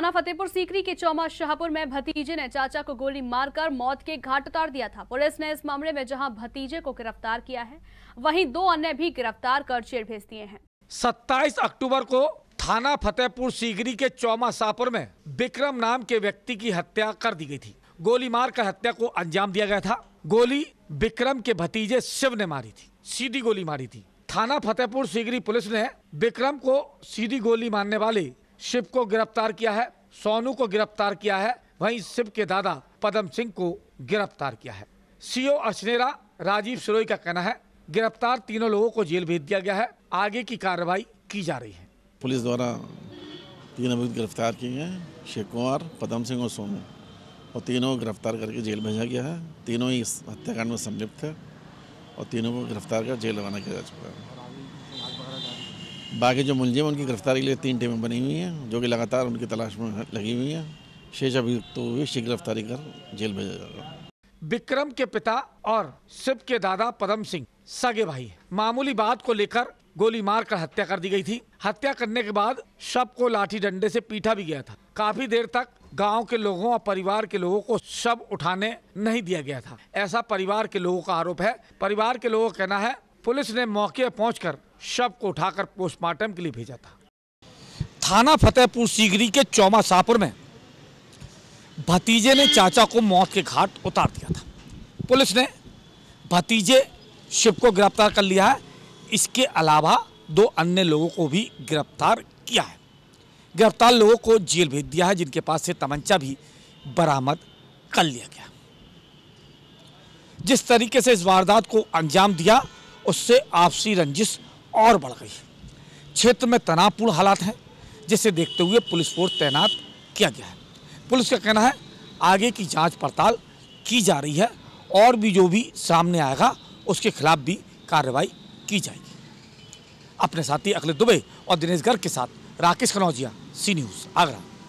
थाना फतेहपुर सीकरी के चौमा शाहपुर में भतीजे ने चाचा को गोली मारकर मौत के घाट उतार दिया था पुलिस ने इस मामले में जहां भतीजे को गिरफ्तार किया है वहीं दो अन्य भी गिरफ्तार कर जेल भेज दिए हैं 27 अक्टूबर को थाना फतेहपुर सीकरी के चौमा शाहपुर में विक्रम नाम के व्यक्ति की हत्या कर दी गयी थी गोली मार कर हत्या को अंजाम दिया गया था गोली विक्रम के भतीजे शिव ने मारी थी सीधी गोली मारी थी थाना फतेहपुर सीगरी पुलिस ने विक्रम को सीधी गोली मारने वाले शिव को गिरफ्तार किया है सोनू को गिरफ्तार किया है वहीं शिव के दादा पदम सिंह को गिरफ्तार किया है सीओ अशनेरा राजीव सिरोई का कहना है गिरफ्तार तीनों लोगों को जेल भेज दिया गया है आगे की कार्रवाई की जा रही है पुलिस द्वारा तीन अभियुक्त गिरफ्तार किए हैं शिव कुमार पदम सिंह और सोनू और तीनों को गिरफ्तार करके जेल भेजा गया है तीनों ही इस हत्याकांड में संलिप्त है और तीनों को गिरफ्तार कर जेल रवाना किया जा चुका है बाकी जो मुलजिम उनकी गिरफ्तारी के लिए तीन टीमें बनी हुई हैं जो कि लगातार उनकी तलाश में लगी हुई हैं शेष अभियुक्तों को भी शीघ्र गिरफ्तारी कर जेल भेजा जाएगा विक्रम के पिता और शिव के दादा पदम सिंह सगे भाई मामूली बात को लेकर गोली मार कर हत्या कर दी गई थी हत्या करने के बाद शव को लाठी डंडे से पीटा भी गया था काफी देर तक गांव के लोगों और परिवार के लोगों को शव उठाने नहीं दिया गया था ऐसा परिवार के लोगों का आरोप है परिवार के लोगों का कहना है पुलिस ने मौके पहुंचकर शव को उठाकर पोस्टमार्टम के लिए भेजा था थाना फतेहपुर सीगरी के चौमा सापुर में भतीजे ने चाचा को मौत के घाट उतार दिया था पुलिस ने भतीजे शिव को गिरफ्तार कर लिया है इसके अलावा दो अन्य लोगों को भी गिरफ्तार किया है गिरफ्तार लोगों को जेल भेज दिया है जिनके पास से तमंचा भी बरामद कर लिया गया जिस तरीके से इस वारदात को अंजाम दिया उससे आपसी रंजिश और बढ़ गई है क्षेत्र में तनावपूर्ण हालात हैं जिसे देखते हुए पुलिस फोर्स तैनात किया गया है पुलिस का कहना है आगे की जांच पड़ताल की जा रही है और भी जो भी सामने आएगा उसके खिलाफ भी कार्रवाई की जाएगी अपने साथी अखिलेश दुबे और दिनेश गर्ग के साथ राकेश कनौजिया सी न्यूज़ आगरा